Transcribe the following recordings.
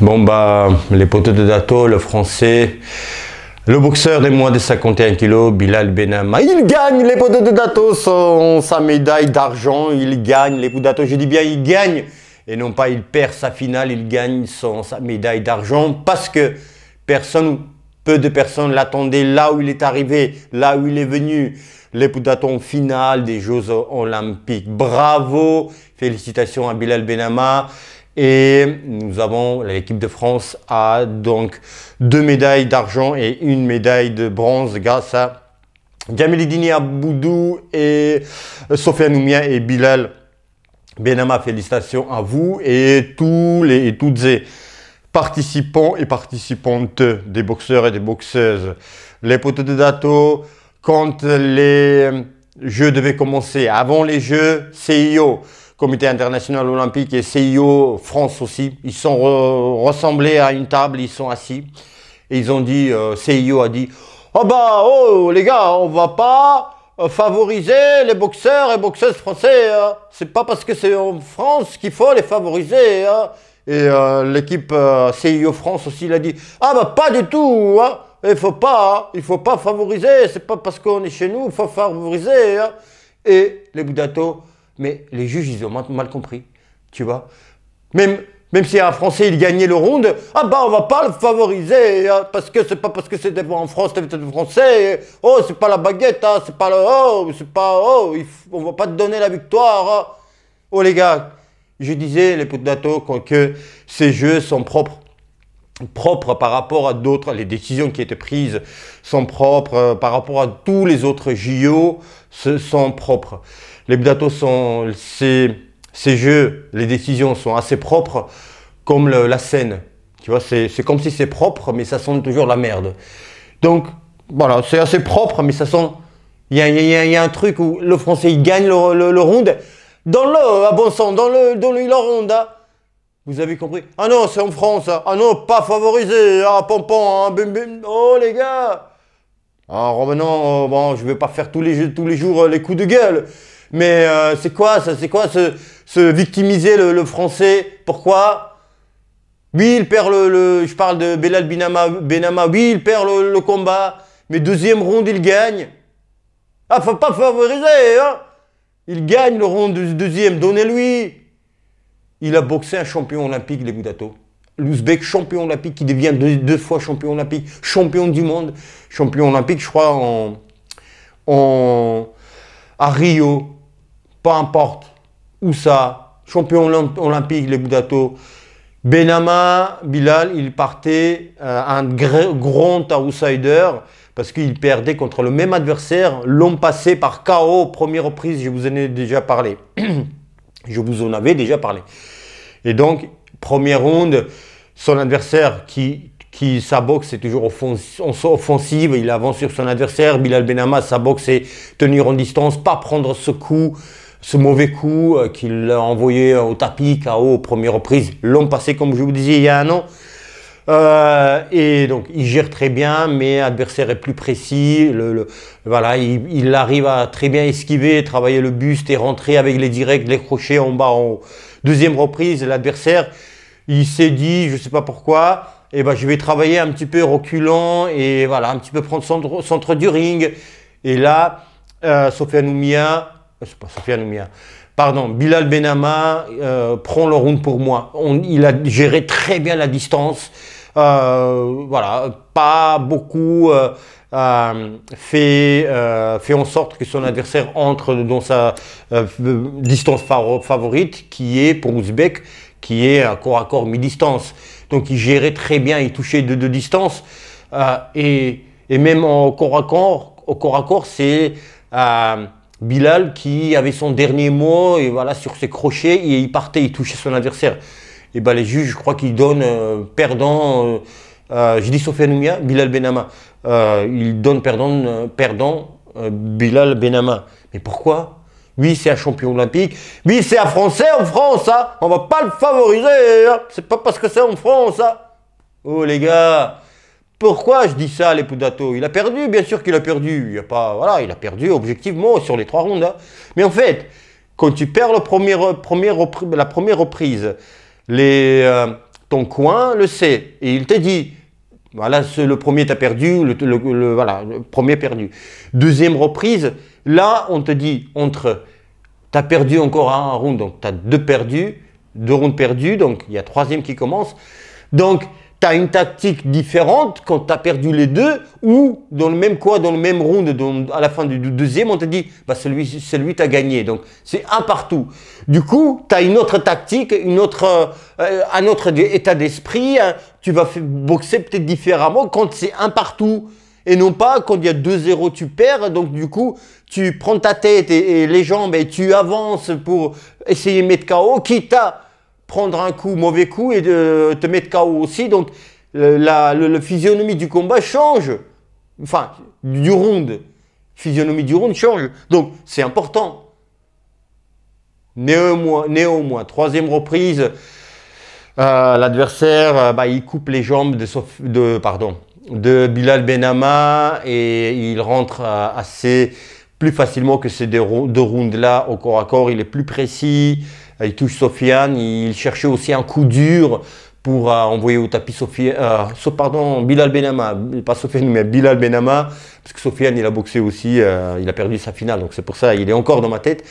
Bon bah les poteaux de Dato, le français, le boxeur des moins de 51 kg, Bilal Benama, il gagne les poteaux de Dato, son, sa médaille d'argent, il gagne les poteaux de Dato, je dis bien il gagne, et non pas il perd sa finale, il gagne son, sa médaille d'argent, parce que personne, ou peu de personnes l'attendaient là où il est arrivé, là où il est venu, les poteaux finale des Jeux Olympiques. Bravo, félicitations à Bilal Benama. Et nous avons, l'équipe de France a donc deux médailles d'argent et une médaille de bronze grâce à Dini Aboudou et Sofiane Oumia et Bilal Benama. Félicitations à vous et tous les toutes les participants et participantes des boxeurs et des boxeuses. Les potes de dato, quand les jeux devaient commencer, avant les jeux, CIO, Comité international olympique et CIO France aussi. Ils sont ressemblés à une table, ils sont assis. Et ils ont dit, euh, CIO a dit, oh bah, oh les gars, on va pas euh, favoriser les boxeurs et boxeuses français. Hein. C'est pas parce que c'est en France qu'il faut les favoriser. Hein. Et euh, l'équipe CIO France aussi l'a dit, ah bah pas du tout. Hein. Il faut pas, hein. il faut pas favoriser. C'est pas parce qu'on est chez nous, il faut favoriser. Et les bouddhatos, mais les juges, ils ont mal compris, tu vois. Même, même si un Français, il gagnait le round, ah bah on va pas le favoriser, hein, parce que c'est pas parce que c'était en France, c'était Français, oh c'est pas la baguette, hein, c'est pas le, oh, c'est pas, oh, on va pas te donner la victoire. Hein. Oh les gars, je disais, les potes que ces jeux sont propres propres par rapport à d'autres, les décisions qui étaient prises sont propres, euh, par rapport à tous les autres JO, ce sont propres. Les Bdato sont, ces, jeux, les décisions sont assez propres, comme la scène. Tu vois, c'est comme si c'est propre, mais ça sent toujours la merde. Donc, voilà, c'est assez propre, mais ça sent... Il y, a, un truc où le français, il gagne le, round, dans le, à bon sens, dans le, dans le, le round, hein. Vous avez compris Ah non, c'est en France. Hein. Ah non, pas favorisé. Ah, pompon, hein, bim, bim. Oh, les gars Ah, revenons. Euh, bon, je vais pas faire tous les, tous les jours euh, les coups de gueule. Mais euh, c'est quoi ça C'est quoi se, victimiser le, français Pourquoi Oui, il perd le, Je parle de Belal Benama. Benama. Oui, il perd le, combat. Mais deuxième ronde, il gagne. Ah, faut pas favoriser, hein. Il gagne le ronde deuxième. Donnez-lui. Il a boxé un champion olympique, Boudato. L'Ouzbek, champion olympique, qui devient deux, fois champion olympique, champion du monde, champion olympique, je crois, en, en à Rio, peu importe où ça, champion olympique, Legudato. Benama, Bilal, il partait euh, un grand outsider parce qu'il perdait contre le même adversaire l'ont passé par KO, première reprise, je vous en ai déjà parlé. Je vous en avais déjà parlé. Et donc, première ronde, son adversaire qui, qui sa boxe c'est toujours offensive, il avance sur son adversaire. Bilal Benama, sa boxe est tenir en distance, pas prendre ce coup, ce mauvais coup euh, qu'il a envoyé au tapis, KO, première reprise, L'an passé, comme je vous disais il y a un an, euh, et donc, il gère très bien, mais l'adversaire est plus précis. voilà, il, arrive à très bien esquiver, travailler le buste et rentrer avec les directs, les crochets en bas, en Deuxième reprise, l'adversaire, il s'est dit, je ne sais pas pourquoi, eh ben, je vais travailler un petit peu reculant et voilà, un petit peu prendre centre, centre du ring. Et là, euh, Sofia Noumia, euh, c'est pas Sofia Noumia, pardon, Bilal Benama prend le round pour moi. il a géré très bien la distance. Euh, voilà, pas beaucoup euh, euh, fait, en sorte que son adversaire entre dans sa distance favorite, qui est pour Ouzbek, qui est un corps à corps mi-distance. Donc il gérait très bien, il touchait de, de distance. et, même en corps à corps, au corps à corps, c'est Bilal qui avait son dernier mot et voilà sur ses crochets et il partait, il touchait son adversaire et eh ben les juges, je crois qu'ils donnent euh, perdant, euh, je dis Bilal Benama. Euh, ils donnent perdant, euh, perdant Bilal Benama. Mais pourquoi Oui, c'est un champion olympique. Oui, c'est un Français en France. On hein. On va pas le favoriser. Hein. C'est pas parce que c'est en France. Hein. Oh les gars, pourquoi je dis ça, les Poudato Il a perdu, bien sûr qu'il a perdu. Il a pas, voilà, il a perdu objectivement sur les trois rondes. Hein. Mais en fait, quand tu perds le premier, la première reprise, euh, ton coin le sait. Et il te dit, voilà, le premier t'a perdu, le, voilà, premier perdu. Deuxième reprise, là, on te dit, entre, t'as perdu encore un round, donc t'as deux perdus, deux rounds perdus, donc il y a troisième qui commence. Donc, tu une tactique différente quand tu as perdu les deux ou dans le même quoi, dans le même round, à la fin du deuxième, on te dit bah celui, celui t'a gagné. Donc c'est un partout. Du coup, tu as une autre tactique, une autre, euh, un autre état d'esprit. Hein. Tu vas boxer peut-être différemment quand c'est un partout. Et non pas quand il y a 2-0, tu perds. Donc du coup, tu prends ta tête et, les jambes et tu avances pour essayer de mettre KO, quitte prendre un coup, mauvais coup et de te mettre KO aussi. Donc la, physionomie du combat change. Enfin, du round. Physionomie du round change. Donc c'est important. Néanmoins, troisième reprise, euh, l'adversaire, euh, bah, il coupe les jambes de, pardon, de Bilal Benama et il rentre assez plus facilement que ces deux, rounds-là au corps à corps. Il est plus précis, il touche Sofiane, il cherchait aussi un coup dur pour euh, envoyer au tapis Sofiane. Euh, pardon, Bilal Benama, pas Sofiane, mais Bilal Benama, parce que Sofiane, il a boxé aussi, euh, il a perdu sa finale, donc c'est pour ça, il est encore dans ma tête.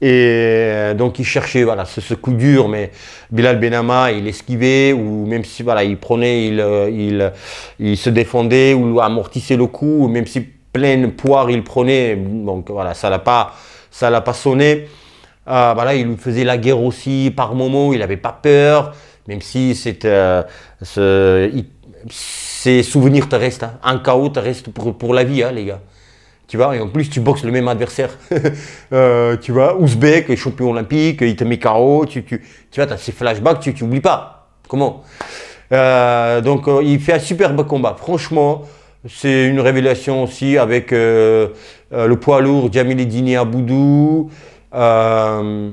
et donc il cherchait voilà, ce, coup dur, mais Bilal Benama, il esquivait, ou même si voilà, il prenait, il, il, il se défendait, ou amortissait le coup, même si pleine poire il prenait. Donc voilà, ça l'a pas, ça l'a pas sonné. Euh, voilà, il faisait la guerre aussi par moments, il n'avait pas peur, même si c'est, euh, ce, ces souvenirs te restent. Hein. Un chaos te reste pour, la vie, hein, les gars. Tu vois, et en plus, tu boxes le même adversaire. Euh, tu vois, Ouzbek, champion olympique, il te met KO. tu, tu, tu vois, as ces flashbacks, tu n'oublies pas. Comment donc, il fait un superbe combat. Franchement, c'est une révélation aussi avec euh, euh, le poids lourd Jamel Edini Aboudou. Euh,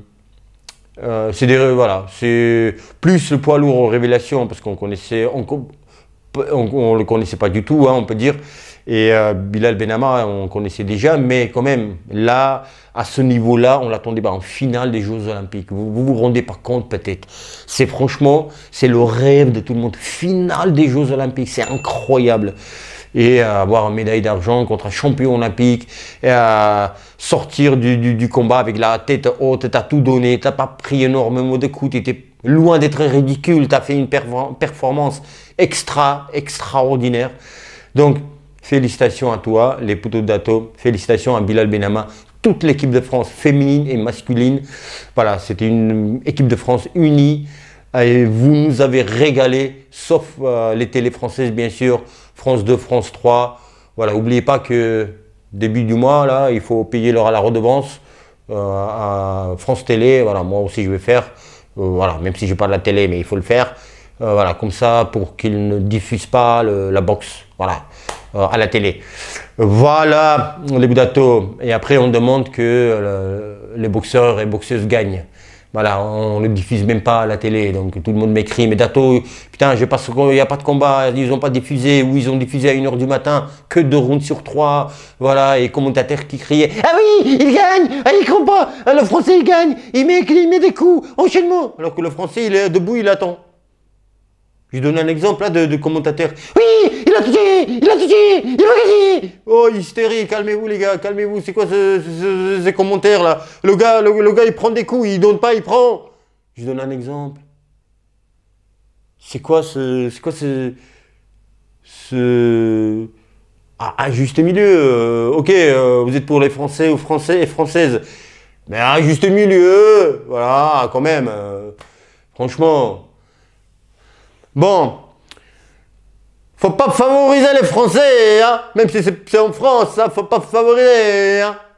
c'est voilà, c'est plus le poids lourd en révélation parce qu'on connaissait, on, le connaissait pas du tout, hein, on peut dire. Et Bilal Benama, on connaissait déjà, mais quand même, là, à ce niveau-là, on l'attendait pas en finale des Jeux Olympiques. Vous vous, vous rendez pas compte peut-être. C'est franchement, c'est le rêve de tout le monde. Finale des Jeux Olympiques, c'est incroyable et à avoir une médaille d'argent contre un champion olympique, et à sortir du, combat avec la tête haute, t'as tout donné, t'as pas pris énormément de coups, t'étais loin d'être ridicule, t'as fait une performance extra, extraordinaire. Donc, félicitations à toi, les poteaux d'Ato, félicitations à Bilal Benama, toute l'équipe de France féminine et masculine. Voilà, c'était une équipe de France unie. Et vous nous avez régalé, sauf euh, les télés françaises, bien sûr, France 2, France 3. Voilà, n'oubliez pas que début du mois, là, il faut payer leur, à la redevance euh, à France Télé. Voilà, moi aussi, je vais faire. Euh, voilà, même si je parle pas de la télé, mais il faut le faire. voilà, comme ça, pour qu'ils ne diffusent pas la boxe. Voilà. à la télé. Voilà les boudato. Et après, on demande que les boxeurs et boxeuses gagnent. Voilà, on ne diffuse même pas à la télé, donc tout le monde m'écrit, mais Dato, putain, je passe il n'y a pas de combat, ils n'ont pas diffusé, ou ils ont diffusé à 1h du matin, que deux rondes sur trois, voilà, et commentateurs qui criait, ah oui, il gagne, ah, il pas, ah, le français il gagne, il met, il met des coups, enchaînement, alors que le français il est debout, il attend. Je donne un exemple là, de, commentateur. Oui, il a touché, il a touché, il a Oh, hystérie, calmez-vous les gars, calmez-vous. C'est quoi ce, ces commentaires là le gars, le, gars, il prend des coups, il donne pas, il prend. Je donne un exemple. C'est quoi ce. C'est quoi ce. Ce. Ah, juste milieu. Euh, ok, euh, vous êtes pour les Français ou Français et Françaises. Mais à juste milieu, voilà, quand même. Euh, franchement. Bon. Faut pas favoriser les Français, hein, même si c'est en France, ça hein. faut pas favoriser. Hein.